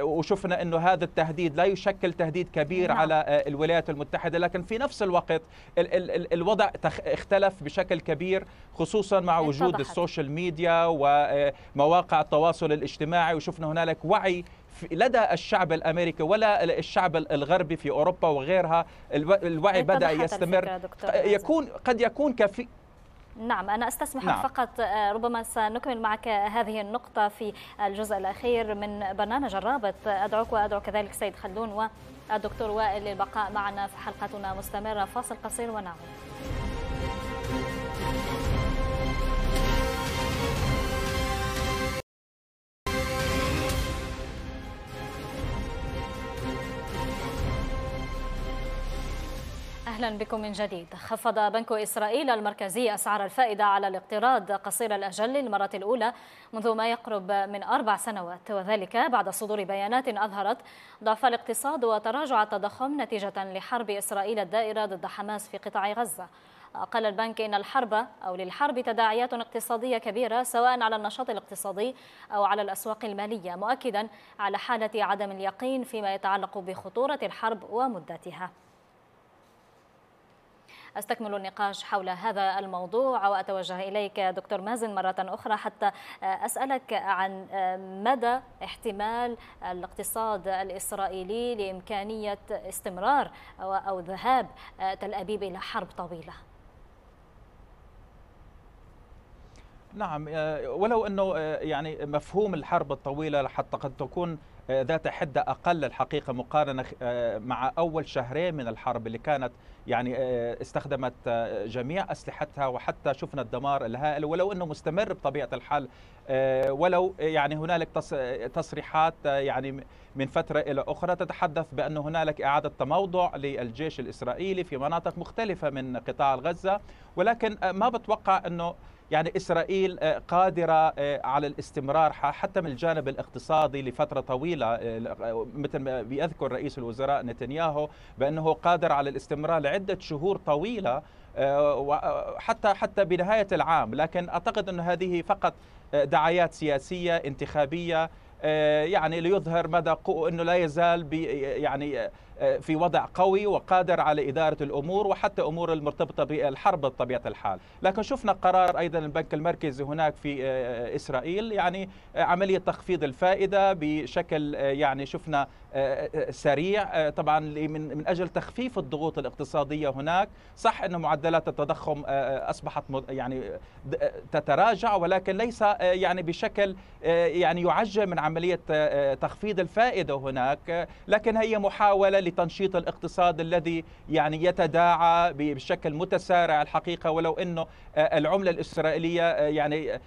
وشفنا أنه هذا التهديد لا يشكل تهديد كبير نعم. على الولايات المتحدة لكن في نفس الوقت الوضع اختلف بشكل كبير خصوصا مع وجود السوشيال ميديا ومواقع التواصل الاجتماعي وشفنا هنالك وعي لدى الشعب الامريكي ولا الشعب الغربي في اوروبا وغيرها الوعي بدا يستمر يكون قد يكون كفي نعم أنا أستسمحك نعم. فقط آه، ربما سنكمل معك هذه النقطة في الجزء الأخير من برنامج الرابط أدعوك وأدعو كذلك سيد خلدون والدكتور وائل للبقاء معنا في حلقتنا مستمرة فاصل قصير ونعود أهلا بكم من جديد خفض بنك إسرائيل المركزي أسعار الفائدة على الاقتراض قصير الأجل للمرة الأولى منذ ما يقرب من أربع سنوات وذلك بعد صدور بيانات أظهرت ضعف الاقتصاد وتراجع التضخم نتيجة لحرب إسرائيل الدائرة ضد حماس في قطاع غزة قال البنك إن الحرب أو للحرب تداعيات اقتصادية كبيرة سواء على النشاط الاقتصادي أو على الأسواق المالية مؤكدا على حالة عدم اليقين فيما يتعلق بخطورة الحرب ومدتها استكمل النقاش حول هذا الموضوع واتوجه اليك دكتور مازن مره اخرى حتى اسالك عن مدى احتمال الاقتصاد الاسرائيلي لامكانيه استمرار او ذهاب تل ابيب الى حرب طويله. نعم آه، ولو انه آه، يعني مفهوم الحرب الطويله حتى قد تكون ذات حدة أقل الحقيقة مقارنة آه، مع أول شهرين من الحرب اللي كانت يعني آه، استخدمت آه، جميع أسلحتها وحتى شفنا الدمار الهائل ولو أنه مستمر بطبيعة الحال ولو يعني هنالك تصريحات يعني من فترة إلى أخرى تتحدث بأن هنالك إعادة تموضع للجيش الإسرائيلي في مناطق مختلفة من قطاع غزة ولكن ما بتوقع أنه يعني إسرائيل آه، قادرة آه، على الاستمرار حتى من الجانب الاقتصادي لفترة طويلة آه، مثل ما بيذكر رئيس الوزراء نتنياهو بأنه قادر على الاستمرار لعدة شهور طويلة حتى حتى بنهاية العام لكن أعتقد أن هذه فقط دعايات سياسية انتخابية آه، يعني ليظهر مدى انه لا يزال يعني آه، آه، في وضع قوي وقادر على إدارة الأمور وحتى أمور المرتبطة بالحرب بطبيعة الحال لكن شفنا قرار أيضا البنك المركزي هناك في إسرائيل يعني عملية تخفيض الفائدة بشكل يعني شفنا آه، آه، آه، سريع طبعا من اجل تخفيف الضغوط الاقتصاديه هناك صح ان معدلات التضخم اصبحت يعني تتراجع ولكن ليس يعني بشكل يعني يعجل من عمليه تخفيض الفائده هناك لكن هي محاوله لتنشيط الاقتصاد الذي يعني يتداعى بشكل متسارع الحقيقه ولو انه العمله الاسرائيليه يعني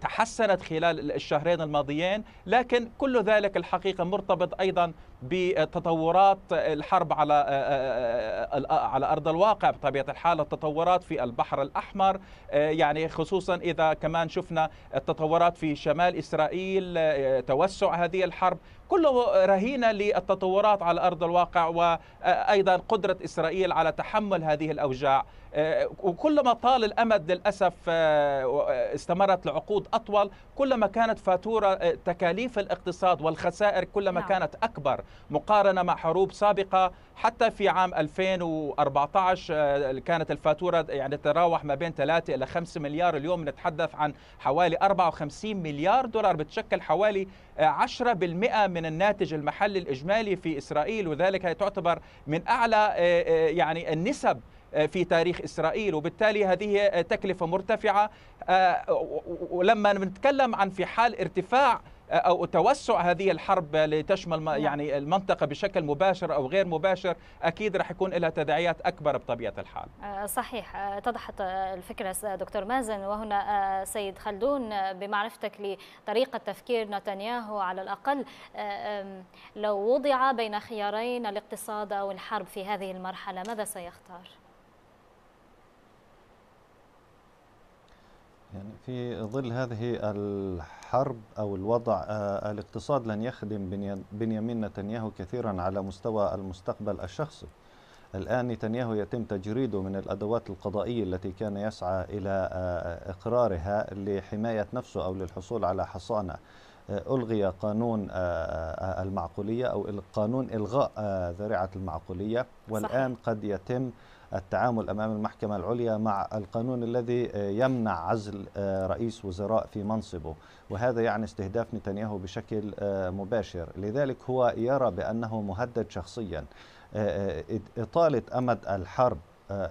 تحسنت خلال الشهرين الماضيين لكن كل ذلك الحقيقه مرتبط ايضا بتطورات الحرب على آه، آه، آه، على ارض الواقع بطبيعه الحال التطورات في البحر الاحمر يعني خصوصا اذا كمان شفنا التطورات في شمال اسرائيل توسع هذه الحرب كله رهينه للتطورات على ارض الواقع وايضا قدره اسرائيل على تحمل هذه الاوجاع آه، وكلما طال الامد للاسف آه، آه، استمرت لعقود اطول كلما كانت فاتوره تكاليف الاقتصاد والخسائر كلما نعم. كانت اكبر مقارنه مع حروب سابقه حتى في عام 2014 كانت الفاتوره يعني تتراوح ما بين 3 الى 5 مليار اليوم نتحدث عن حوالي 54 مليار دولار بتشكل حوالي 10% من الناتج المحلي الاجمالي في اسرائيل وذلك هي تعتبر من اعلى يعني النسب آه، في تاريخ إسرائيل وبالتالي هذه آه، تكلفة مرتفعة آه، ولما نتكلم عن في حال ارتفاع او توسع هذه الحرب لتشمل نعم. يعني المنطقه بشكل مباشر او غير مباشر اكيد راح يكون لها تداعيات اكبر بطبيعه الحال. صحيح اتضحت الفكره دكتور مازن وهنا سيد خلدون بمعرفتك لطريقه تفكير نتنياهو على الاقل لو وضع بين خيارين الاقتصاد او الحرب في هذه المرحله ماذا سيختار؟ يعني في ظل هذه الحرب أو الوضع آه، الاقتصاد لن يخدم بنيامين نتنياهو كثيرا على مستوى المستقبل الشخصي الآن نتنياهو يتم تجريده من الأدوات القضائية التي كان يسعى إلى آه، إقرارها لحماية نفسه أو للحصول على حصانة آه، ألغي قانون المعقولية أو قانون إلغاء ذريعة المعقولية والآن صح. قد يتم التعامل أمام المحكمة العليا مع القانون الذي يمنع عزل آه، رئيس وزراء في منصبه وهذا يعني استهداف نتنياهو بشكل آه، مباشر لذلك هو يرى بأنه مهدد شخصيا آه، إطالة أمد الحرب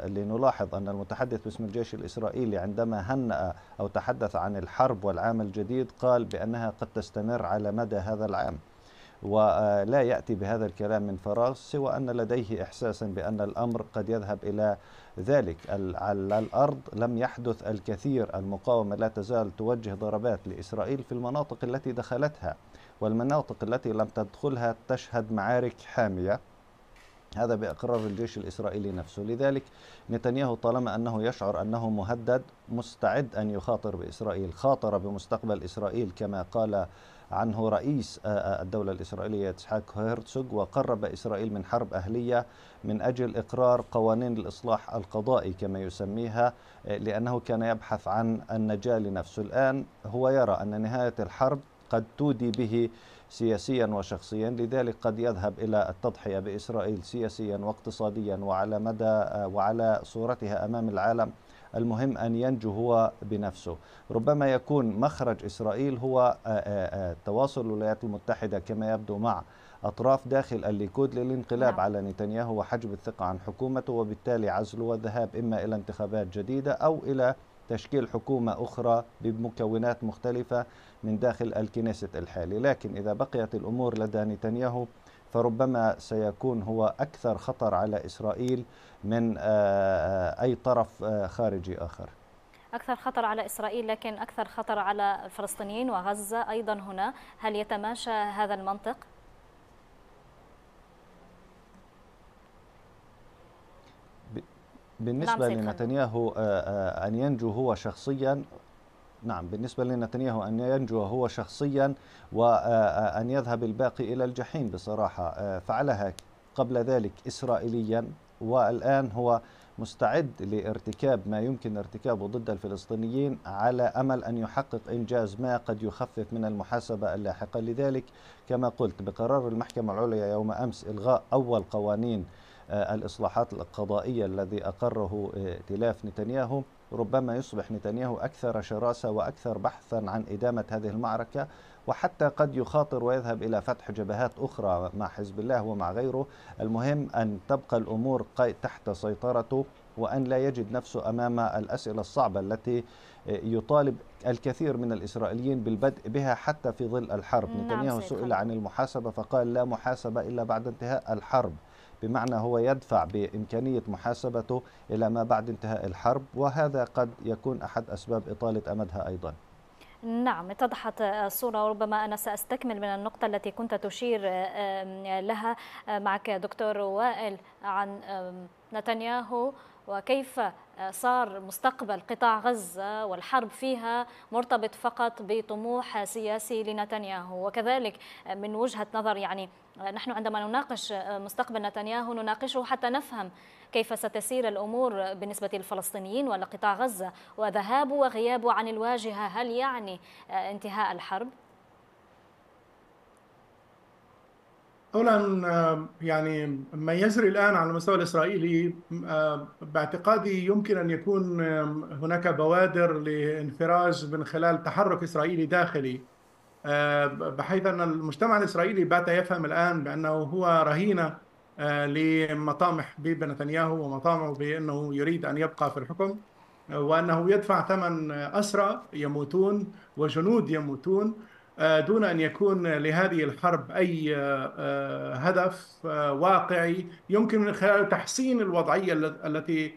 لنلاحظ أن المتحدث باسم الجيش الإسرائيلي عندما هنأ أو تحدث عن الحرب والعام الجديد قال بأنها قد تستمر على مدى هذا العام ولا يأتي بهذا الكلام من فراغ سوى أن لديه إحساسا بأن الأمر قد يذهب إلى ذلك على الأرض لم يحدث الكثير المقاومة لا تزال توجه ضربات لإسرائيل في المناطق التي دخلتها والمناطق التي لم تدخلها تشهد معارك حامية هذا بإقرار الجيش الإسرائيلي نفسه لذلك نتنياهو طالما أنه يشعر أنه مهدد مستعد أن يخاطر بإسرائيل خاطر بمستقبل إسرائيل كما قال عنه رئيس آه، آه، الدولة الإسرائيلية إسحاق هيرتسوغ وقرب إسرائيل من حرب أهلية من أجل إقرار قوانين الإصلاح القضائي كما يسميها آه، لأنه كان يبحث عن النجاة لنفسه الآن هو يرى أن نهاية الحرب قد تودي به سياسيا وشخصيا لذلك قد يذهب الى التضحيه باسرائيل سياسيا واقتصاديا وعلى مدى وعلى صورتها امام العالم المهم أن ينجو هو بنفسه ربما يكون مخرج إسرائيل هو آه، آه، آه، تواصل الولايات المتحدة كما يبدو مع أطراف داخل الليكود للانقلاب نعم. على نتنياهو وحجب الثقة عن حكومته وبالتالي عزله والذهاب إما إلى انتخابات جديدة أو إلى تشكيل حكومة أخرى بمكونات مختلفة من داخل الكنيسة الحالي لكن إذا بقيت الأمور لدى نتنياهو فربما سيكون هو أكثر خطر على إسرائيل من آه، آه، أي طرف آه، خارجي آخر أكثر خطر على إسرائيل لكن أكثر خطر على الفلسطينيين وغزة أيضا هنا هل يتماشى هذا المنطق؟ بالنسبة نعم، لنتنياهو أن ينجو هو شخصيا نعم بالنسبة لنتنياهو أن ينجو هو شخصيا وأن آه، آه، يذهب الباقي إلى الجحيم بصراحة آه، فعلها قبل ذلك إسرائيليا والآن هو مستعد لارتكاب ما يمكن ارتكابه ضد الفلسطينيين على امل ان يحقق انجاز ما قد يخفف من المحاسبه اللاحقه لذلك كما قلت بقرار المحكمه العليا يوم امس الغاء اول قوانين الاصلاحات القضائيه الذي اقره ائتلاف نتنياهو ربما يصبح نتنياهو أكثر شراسة وأكثر بحثا عن إدامة هذه المعركة وحتى قد يخاطر ويذهب إلى فتح جبهات أخرى مع حزب الله ومع غيره المهم أن تبقى الأمور تحت سيطرته وأن لا يجد نفسه أمام الأسئلة الصعبة التي يطالب الكثير من الإسرائيليين بالبدء بها حتى في ظل الحرب نعم نتنياهو سئل عن المحاسبة فقال لا محاسبة إلا بعد انتهاء الحرب بمعنى هو يدفع بإمكانية محاسبته إلى ما بعد انتهاء الحرب وهذا قد يكون أحد أسباب إطالة أمدها أيضا نعم اتضحت الصورة وربما أنا سأستكمل من النقطة التي كنت تشير لها معك دكتور وائل عن نتنياهو وكيف صار مستقبل قطاع غزة والحرب فيها مرتبط فقط بطموح سياسي لنتنياهو وكذلك من وجهة نظر يعني نحن عندما نناقش آه، مستقبل نتنياهو نناقشه حتى نفهم كيف ستسير الأمور بالنسبة للفلسطينيين ولقطاع غزة وذهابه وغيابه عن الواجهة هل يعني آه، انتهاء الحرب؟ اولا آه، يعني ما يجري الان على المستوى الاسرائيلي باعتقادي يمكن ان يكون هناك بوادر لانفراج من خلال تحرك اسرائيلي داخلي آه، بحيث أن المجتمع الإسرائيلي بات يفهم الآن بأنه هو رهينة آه، لمطامح بيبي نتنياهو ومطامعه بأنه يريد أن يبقى في الحكم وأنه يدفع ثمن أسرى يموتون وجنود يموتون آه، دون ان يكون لهذه الحرب اي هدف واقعي يمكن من خلال تحسين الوضعيه التي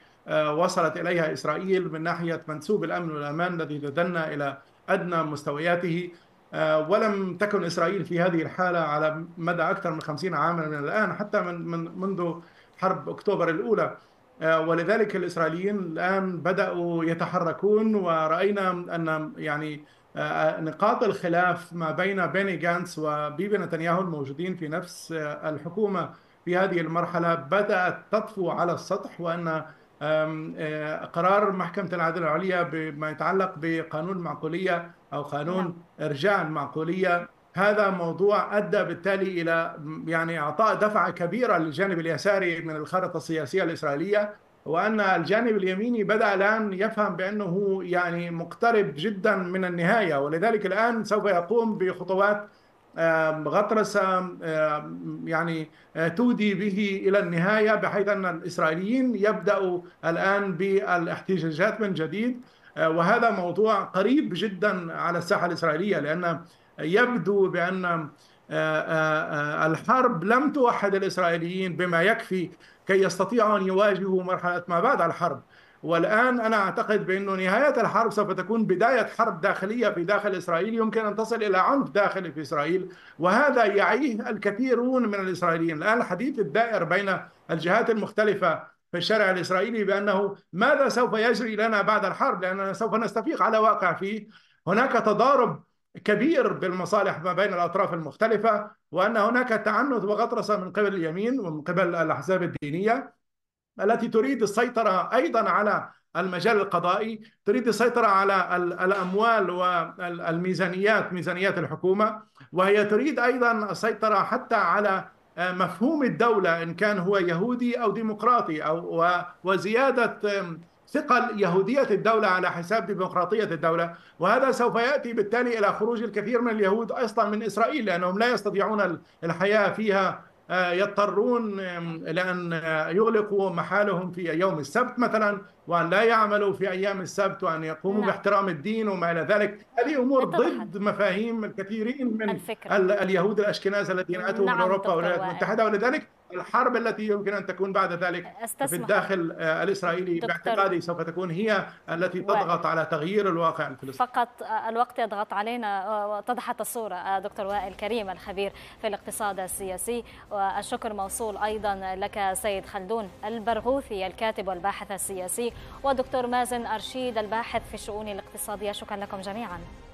وصلت اليها اسرائيل من ناحيه منسوب الامن والامان الذي تدنى الى ادنى مستوياته آه، ولم تكن إسرائيل في هذه الحالة على مدى أكثر من 50 عاما من الآن حتى من, من منذ حرب أكتوبر الأولى آه، ولذلك الإسرائيليين الآن بدأوا يتحركون ورأينا أن يعني آه، نقاط الخلاف ما بين بيني جانس وبيبي نتنياهو الموجودين في نفس الحكومة في هذه المرحلة بدأت تطفو على السطح وأن قرار محكمة العدل العليا بما يتعلق بقانون المعقولية او قانون نعم. ارجاع المعقوليه هذا موضوع ادى بالتالي الى يعني اعطاء دفعه كبيره للجانب اليساري من الخارطه السياسيه الاسرائيليه وان الجانب اليميني بدا الان يفهم بانه يعني مقترب جدا من النهايه ولذلك الان سوف يقوم بخطوات غطرسه يعني آه، تودي به الى النهايه بحيث ان الاسرائيليين يبداوا الان بالاحتجاجات من جديد آه، وهذا موضوع قريب جدا على الساحه الاسرائيليه لان يبدو بان آه، آه، الحرب لم توحد الاسرائيليين بما يكفي كي يستطيعوا ان يواجهوا مرحله ما بعد الحرب والان انا اعتقد بانه نهايه الحرب سوف تكون بدايه حرب داخليه في داخل اسرائيل يمكن ان تصل الى عنف داخلي في اسرائيل وهذا يعيه الكثيرون من الاسرائيليين الان الحديث الدائر بين الجهات المختلفه في الشارع الإسرائيلي بأنه ماذا سوف يجري لنا بعد الحرب لأننا سوف نستفيق على واقع فيه هناك تضارب كبير بالمصالح ما بين الأطراف المختلفة وأن هناك تعنت وغطرسة من قبل اليمين ومن قبل الأحزاب الدينية التي تريد السيطرة أيضا على المجال القضائي تريد السيطرة على الأموال والميزانيات ميزانيات الحكومة وهي تريد أيضا السيطرة حتى على آه، مفهوم الدولة إن كان هو يهودي أو ديمقراطي أو وزيادة ثقل يهودية الدولة على حساب ديمقراطية الدولة وهذا سوف يأتي بالتالي إلى خروج الكثير من اليهود أصلا من إسرائيل لأنهم لا يستطيعون الحياة فيها آه، يضطرون لأن آه، يغلقوا محالهم في يوم السبت مثلا وأن لا يعملوا في أيام السبت وأن يقوموا نعم. باحترام الدين وما إلى ذلك هذه أمور طبعا. ضد مفاهيم الكثيرين من الفكرة. اليهود الأشكناز الذين أتوا نعم من أوروبا والولايات المتحدة ولذلك الحرب التي يمكن ان تكون بعد ذلك أستسمح. في الداخل آه، الاسرائيلي دكتور. باعتقادي سوف تكون هي التي تضغط و... على تغيير الواقع الفلسطيني فقط آه، الوقت يضغط علينا آه، واتضحت الصوره دكتور وائل كريم الخبير في الاقتصاد السياسي والشكر موصول ايضا لك سيد خلدون البرغوثي الكاتب والباحث السياسي ودكتور مازن ارشيد الباحث في الشؤون الاقتصاديه شكرا لكم جميعا